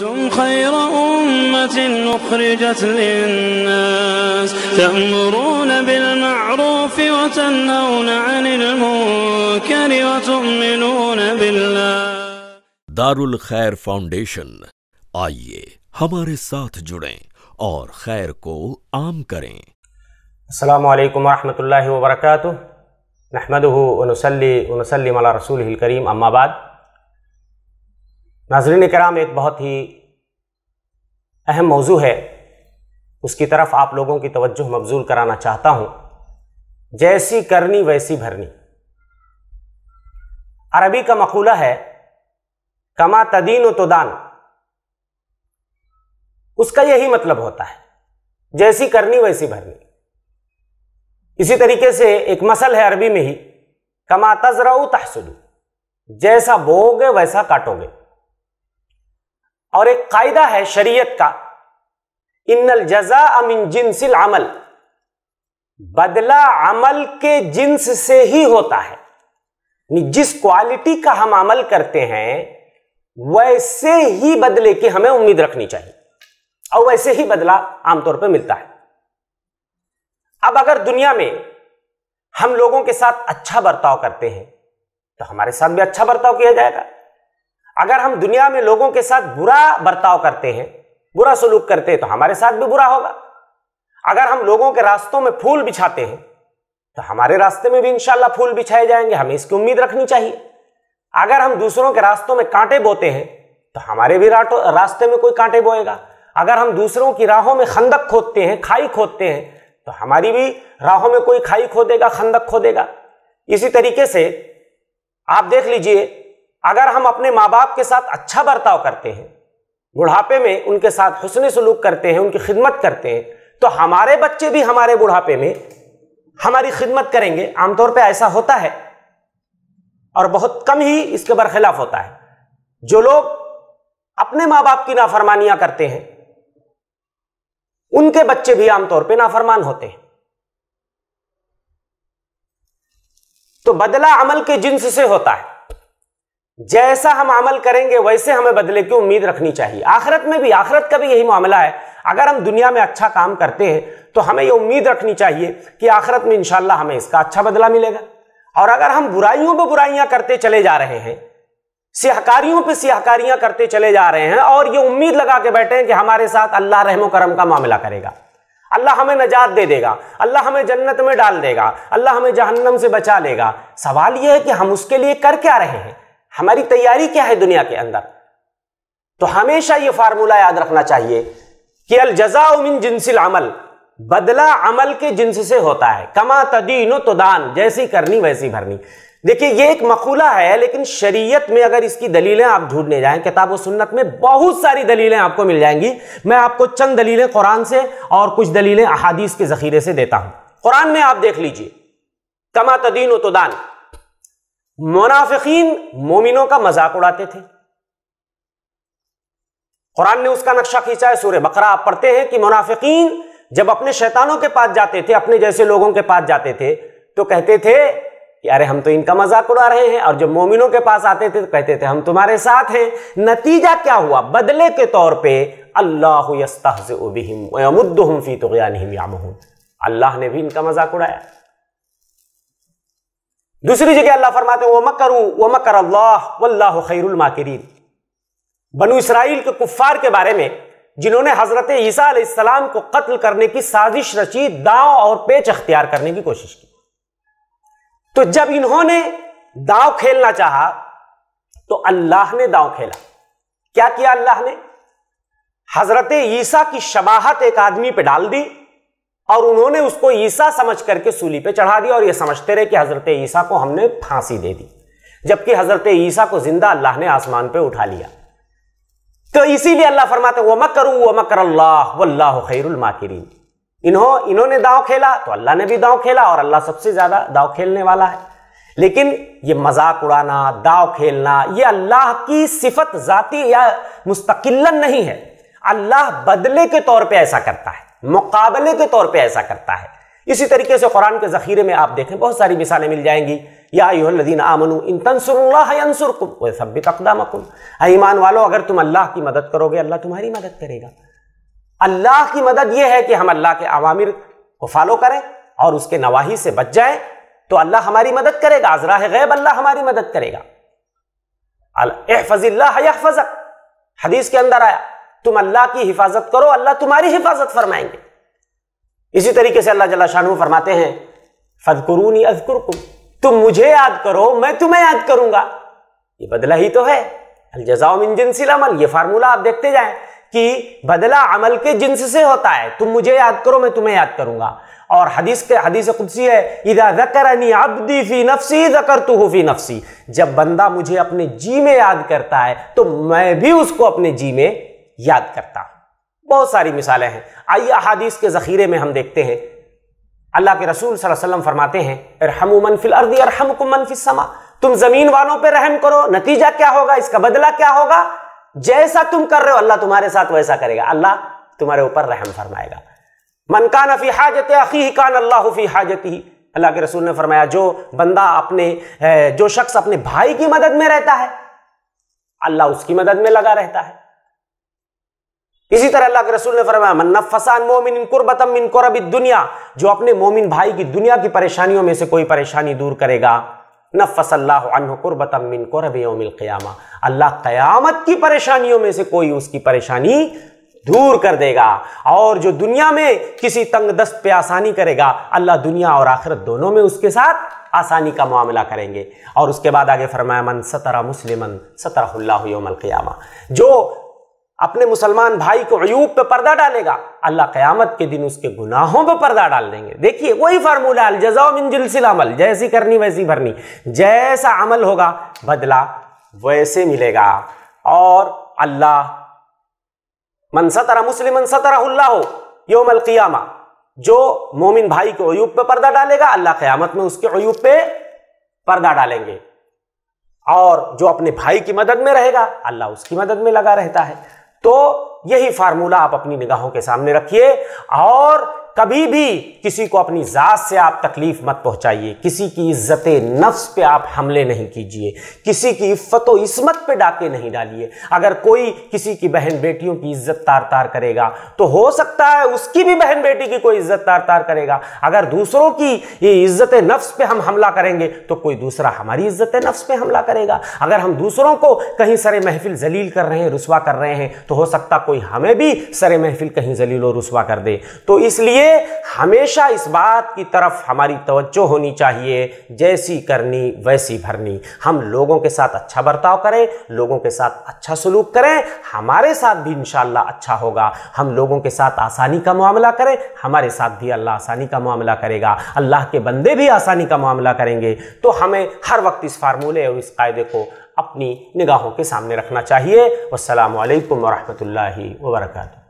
كنتم خير أمة أخرجت للناس تأمرون بالمعروف وتنهون عن المنكر وتؤمنون بالله دار الخير فاونديشن آئیے ہمارے ساتھ جڑیں اور خیر کو عام کریں السلام عليكم ورحمة الله وبركاته نحمده ونسلی ونسلیم على رسوله الكريم اما بعد नाजरीन कराम एक बहुत ही अहम मौजू है उसकी तरफ आप लोगों की तवज्जो मबजूल कराना चाहता हूँ जैसी करनी वैसी भरनी अरबी का मकूला है कमा तदीन तुदान उसका यही मतलब होता है जैसी करनी वैसी भरनी इसी तरीके से एक मसल है अरबी में ही कमा तजरा तहसुल जैसा बोगे वैसा काटोगे और एक कायदा है शरीयत का इन्नल जजा अमिन जिनसिल अमल बदला अमल के जिन्स से ही होता है जिस क्वालिटी का हम अमल करते हैं वैसे ही बदले की हमें उम्मीद रखनी चाहिए और वैसे ही बदला आमतौर पर मिलता है अब अगर दुनिया में हम लोगों के साथ अच्छा बर्ताव करते हैं तो हमारे साथ भी अच्छा बर्ताव किया जाएगा अगर हम दुनिया में लोगों के साथ बुरा बर्ताव करते हैं बुरा सलूक करते हैं तो हमारे साथ भी बुरा होगा अगर हम लोगों के रास्तों में फूल बिछाते हैं तो हमारे रास्ते में भी इंशाला फूल बिछाए जाएंगे हमें इसकी उम्मीद रखनी चाहिए अगर हम दूसरों के रास्तों में कांटे बोते हैं तो हमारे भी रास्ते में कोई कांटे बोएगा अगर हम दूसरों की राहों में खंदक खोदते हैं खाई खोदते हैं तो हमारी भी राहों में कोई खाई खोदेगा खंदक खोदेगा इसी तरीके से आप देख लीजिए अगर हम अपने माँ बाप के साथ अच्छा बर्ताव करते हैं बुढ़ापे में उनके साथ हुसन सलूक करते हैं उनकी खिदमत करते हैं तो हमारे बच्चे भी हमारे बुढ़ापे में हमारी खिदमत करेंगे आमतौर पर ऐसा होता है और बहुत कम ही इसके बरखिलाफ होता है जो लोग अपने माँ बाप की नाफरमानियां करते हैं उनके बच्चे भी आमतौर पर नाफरमान होते हैं तो बदला अमल के जिन्स से होता है जैसा हम अमल करेंगे वैसे हमें बदले की उम्मीद रखनी चाहिए आखिरत में भी आखिरत का भी यही मामला है अगर हम दुनिया में अच्छा काम करते हैं तो हमें ये उम्मीद रखनी चाहिए कि आखिरत में इंशाला हमें इसका अच्छा बदला मिलेगा और अगर हम बुराइयों पर बुराइयां करते चले जा रहे हैं सियाहकारियों पर सियाहकारियां करते चले जा रहे हैं और ये उम्मीद लगा के बैठे हैं कि हमारे साथ अल्लाह रहम करम का मामला करेगा अल्लाह हमें नजात दे देगा अल्लाह हमें जन्नत में डाल देगा अल्लाह हमें जहन्नम से बचा लेगा सवाल यह है कि हम उसके लिए कर क्या रहे हैं हमारी तैयारी क्या है दुनिया के अंदर तो हमेशा यह फार्मूला याद रखना चाहिए कि अल उमिन जिनसिल अमल बदला अमल के जिन्स से होता है कमा तदीन तो दान जैसी करनी वैसी भरनी देखिए ये एक मकूला है लेकिन शरीयत में अगर इसकी दलीलें आप ढूंढने जाएं किताब व सुन्नत में बहुत सारी दलीलें आपको मिल जाएंगी मैं आपको चंद दलीलें कुरान से और कुछ दलीलें अहादीस के जखीरे से देता हूं कुरान में आप देख लीजिए कमा तदीन तो दान मुनाफिकीन मोमिनों का मजाक उड़ाते थे कुरान ने उसका नक्शा खींचा है सूर्य बकरा आप पढ़ते हैं कि मुनाफिकीन जब अपने शैतानों के पास जाते थे अपने जैसे लोगों के पास जाते थे तो कहते थे कि अरे हम तो इनका मजाक उड़ा रहे हैं और जब मोमिनों के पास आते थे तो कहते थे हम तुम्हारे साथ हैं नतीजा क्या हुआ बदले के तौर पर अल्लाह यस्ताहज़ बिहिम फी तुगयानिहिम अल्लाह ने भी इनका मजाक उड़ाया दूसरी जगह अल्लाह फरमाते वो मकरू वो मकर अल्लाह वल्लाह खैरुल बनु इसराइल के कुफार के बारे में जिन्होंने हजरत ईसा को कत्ल करने की साजिश रची दाव और पेच अख्तियार करने की कोशिश की तो जब इन्होंने दाव खेलना चाहा तो अल्लाह ने दाव खेला क्या किया अल्लाह ने हजरत ईसा की शबाहत एक आदमी पे डाल दी और उन्होंने उसको ईसा समझ करके सूली पे चढ़ा दिया और ये समझते रहे कि हजरत ईसा को हमने फांसी दे दी जबकि हजरत ईसा को जिंदा अल्लाह ने आसमान पे उठा लिया तो इसीलिए अल्लाह फरमाते वो मकरू वो मकर अल्लाह वल्लाह खैरुल माकिरीन इन्हों इन्होंने दाव खेला तो अल्लाह ने भी दांव खेला और अल्लाह सबसे ज्यादा दाव खेलने वाला है लेकिन ये मजाक उड़ाना दाव खेलना ये अल्लाह की सिफत जाती या मुस्तकिलन नहीं है अल्लाह बदले के तौर पे ऐसा करता है मुकाबले के तौर पे ऐसा करता है इसी तरीके से कुरान के ज़ख़ीरे में आप देखें बहुत सारी मिसालें मिल जाएंगी या योदीन आमनु इन तनसरसुरकुम सब्बित अकदामकुम ईमान वालों अगर तुम अल्लाह की मदद करोगे अल्लाह तुम्हारी मदद करेगा अल्लाह की मदद यह है कि हम अल्लाह के अवामिर को फॉलो करें और उसके नवाही से बच जाएं तो अल्लाह हमारी मदद करेगा आजरा गैब अल्लाह हमारी मदद करेगा फजिल्ला हयाफजक हदीस के अंदर आया तुम अल्लाह की हिफाजत करो अल्लाह तुम्हारी हिफाजत फरमाएंगे इसी तरीके से अल्लाह जला शाह फरमाते हैं फदकुरूनी अजकुर तुम मुझे याद करो मैं तुम्हें याद करूंगा ये बदला ही तो है अलजजाओ मिन जिनसिल अमल ये फार्मूला आप देखते जाए कि बदला अमल के जिन्स से होता है तुम मुझे याद करो मैं तुम्हें याद करूंगा और हदीस के हदीस खुदसी है इदा जकरनी अब्दी फी नफसी जकर तू फी नफसी जब बंदा मुझे अपने जी में याद करता है तो मैं भी उसको अपने जी में याद करता हूं बहुत सारी मिसालें हैं आइए अहादीस के ज़ख़ीरे में हम देखते हैं अल्लाह के रसूल सल्लम फरमाते हैं मनफिल अर्दी अरहमकुम मनफिल समा तुम ज़मीन वालों पर रहम करो नतीजा क्या होगा इसका बदला क्या होगा जैसा तुम कर रहे हो अल्लाह तुम्हारे साथ वैसा करेगा अल्लाह तुम्हारे ऊपर रहम फरमाएगा मन अफ़ी हाजत अखी कान अल्लाह फ़ी हाजत ही अल्लाह के रसूल ने फरमाया जो बंदा अपने जो शख्स अपने भाई की मदद में रहता है अल्लाह उसकी मदद में लगा रहता है इसी तरह अल्लाह के रसूल ने फरमाया मोमिन मिन दुनिया जो अपने मोमिन भाई की दुनिया की परेशानियों में से कोई परेशानी दूर करेगा नफसल्लाबतम अल्लाह क़यामत की परेशानियों में से कोई उसकी परेशानी दूर कर देगा और जो दुनिया में किसी तंग दस्त पे आसानी करेगा अल्लाह दुनिया और आखिरत दोनों में उसके साथ आसानी का मामला करेंगे और उसके बाद आगे फरमाया मन सतरा मुस्लिमन सतरल्लाम जो अपने मुसलमान भाई को अयूब पे पर्दा डालेगा अल्लाह कयामत के दिन उसके गुनाहों पे पर्दा डाल देंगे देखिए वही फार्मूला अल जजाओ मिन अमल जैसी करनी वैसी भरनी जैसा अमल होगा बदला वैसे मिलेगा और अल्लाह मन सतरा मुस्लिम सतरा हो योमल क़ियामा जो मोमिन भाई को अयूब पे पर्दा डालेगा अल्लाह क़यामत में उसके अयूब पे पर्दा डालेंगे और जो अपने भाई की मदद में रहेगा अल्लाह उसकी मदद में लगा रहता है तो यही फार्मूला आप अपनी निगाहों के सामने रखिए और कभी भी किसी को अपनी ज़ात से आप तकलीफ मत पहुंचाइए किसी की इज्जत नफ्स पे आप हमले नहीं कीजिए किसी की इफ्फत इसमत पे डाके नहीं डालिए अगर कोई किसी की बहन बेटियों की इज्जत तार तार करेगा तो हो सकता है उसकी भी बहन बेटी की कोई इज्जत तार तार करेगा अगर दूसरों की ये इज्जत नफ्स पे हम हमला करेंगे तो कोई दूसरा हमारी इज्जत नफ्स पे हमला करेगा अगर हम दूसरों को कहीं सरे महफिल जलील कर रहे हैं रुसवा कर रहे हैं तो हो सकता कोई हमें भी सरे महफिल कहीं जलील और रुसवा कर दे तो इसलिए हमेशा इस बात की तरफ हमारी तवज्जो होनी चाहिए जैसी करनी वैसी भरनी हम लोगों के साथ अच्छा बर्ताव करें लोगों के साथ अच्छा सलूक करें हमारे साथ भी इन अच्छा होगा हम लोगों के साथ आसानी का मामला करें हमारे साथ भी अल्लाह आसानी का मामला करेगा अल्लाह के बंदे भी आसानी का मामला करेंगे तो हमें हर वक्त इस फार्मूले और इस कायदे को अपनी निगाहों के सामने रखना चाहिए वालकम वरहमल वर्का